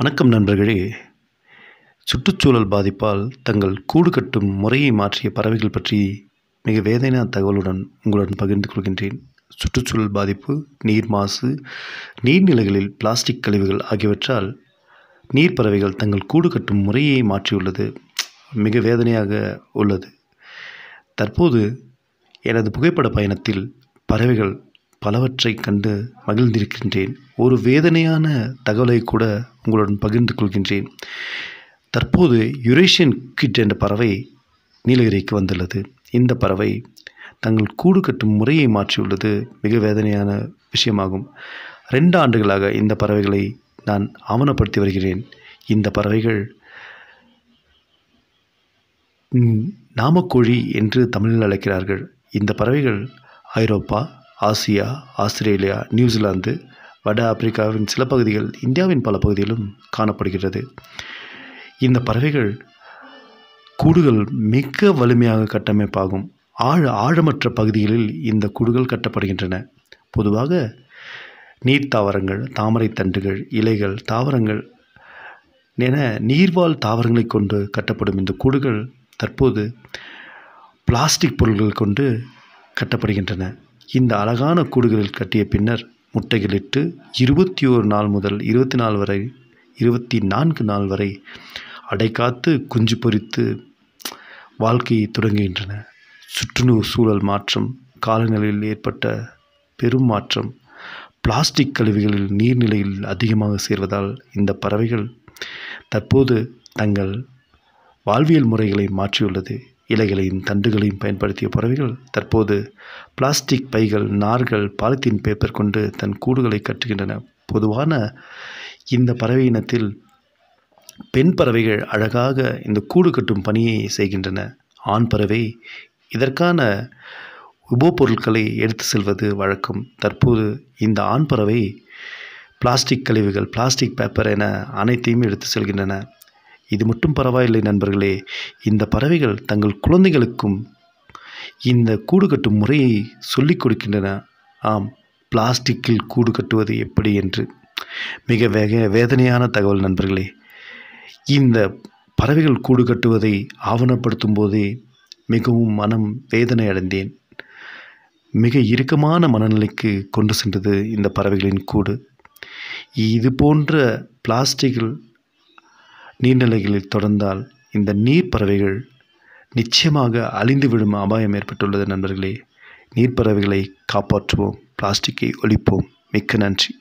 வணக்கம் நண்பர்களே சுற்றுச்சூழல் பாதிப்பால் தங்கள் கூடு கட்டும் முறையை மாற்றிய பறவைகள் பற்றி மிக வேதனையான தகவலுடன் உங்களுடன் பகிர்ந்து கொள்கின்றேன் சுற்றுச்சூழல் பாதிப்பு நீர் மாசு நீர்நிலைகளில் பிளாஸ்டிக் கழிவுகள் ஆகியவற்றால் நீர் பறவைகள் தங்கள் கூடு கட்டும் முறையை மாற்றியுள்ளது மிக வேதனையாக உள்ளது தற்போது எனது புகைப்பட பயணத்தில் பறவைகள் பலவற்றை கண்டு மகிழ்ந்திருக்கின்றேன் ஒரு வேதனையான தகவலை கூட உங்களுடன் பகிர்ந்து கொள்கின்றேன் தற்போது யுரேஷியன் கிட் என்ற பறவை நீலகிரிக்கு வந்துள்ளது இந்த பறவை தங்கள் கூடு கட்டும் முறையை மாற்றியுள்ளது மிக வேதனையான விஷயமாகும் ரெண்டு ஆண்டுகளாக இந்த பறவைகளை நான் ஆவணப்படுத்தி வருகிறேன் இந்த பறவைகள் நாமக்கோழி என்று தமிழில் அழைக்கிறார்கள் இந்த பறவைகள் ஐரோப்பா ஆசியா ஆஸ்திரேலியா நியூசிலாந்து வட ஆப்பிரிக்காவின் சில பகுதிகள் இந்தியாவின் பல பகுதிகளிலும் காணப்படுகிறது இந்த பறவைகள் கூடுகள் மிக வலிமையாக கட்டமைப்பாகும் ஆழ ஆழமற்ற பகுதிகளில் இந்த கூடுகள் கட்டப்படுகின்றன பொதுவாக நீர் தாவரங்கள் தாமரை தண்டுகள் இலைகள் தாவரங்கள் என நீர்வாழ் தாவரங்களை கொண்டு கட்டப்படும் இந்த கூடுகள் தற்போது பிளாஸ்டிக் பொருட்கள் கொண்டு கட்டப்படுகின்றன இந்த அழகான கூடுகளில் கட்டிய பின்னர் முட்டைகளிட்டு இருபத்தி ஓரு நாள் முதல் இருபத்தி நாலு வரை இருபத்தி நான்கு நாள் வரை அடைக்காத்து குஞ்சு பொறித்து வாழ்க்கையை தொடங்குகின்றன சுற்றுநூறு சூழல் மாற்றம் காலநிலையில் ஏற்பட்ட பெரும் மாற்றம் பிளாஸ்டிக் கழிவுகளில் நீர்நிலையில் அதிகமாக சேர்வதால் இந்த பறவைகள் தற்போது தங்கள் வாழ்வியல் முறைகளை மாற்றியுள்ளது இலைகளையும் தண்டுகளையும் பயன்படுத்திய பறவைகள் தற்போது பிளாஸ்டிக் பைகள் நார்கள் பாலித்தீன் பேப்பர் கொண்டு தன் கூடுகளை கட்டுகின்றன பொதுவான இந்த பறவை இனத்தில் பெண் பறவைகள் அழகாக இந்த கூடு கட்டும் பணியை செய்கின்றன ஆண் பறவை இதற்கான உபப்பொருட்களை எடுத்து செல்வது வழக்கம் தற்போது இந்த ஆண் பறவை பிளாஸ்டிக் கழிவுகள் பிளாஸ்டிக் பேப்பர் என அனைத்தையும் எடுத்து செல்கின்றன இது மட்டும் பரவாயில்லை நண்பர்களே இந்த பறவைகள் தங்கள் குழந்தைகளுக்கும் இந்த கூடு கட்டும் முறையை சொல்லிக் கொடுக்கின்றன ஆம் பிளாஸ்டிக்கில் கூடு கட்டுவது எப்படி என்று மிக வேக வேதனையான தகவல் நண்பர்களே இந்த பறவைகள் கூடு கட்டுவதை ஆவணப்படுத்தும் போதே மிகவும் மனம் வேதனை அடைந்தேன் மிக இறுக்கமான மனநிலைக்கு கொண்டு சென்றது இந்த பறவைகளின் கூடு இது போன்ற பிளாஸ்டிக்கில் நீர்நிலைகளில் தொடர்ந்தால் இந்த நீர் பறவைகள் நிச்சயமாக அழிந்து விடும் அபாயம் ஏற்பட்டுள்ளது நண்பர்களே நீர்ப்பறவைகளை காப்பாற்றுவோம் பிளாஸ்டிக்கை ஒழிப்போம் மிக்க நன்றி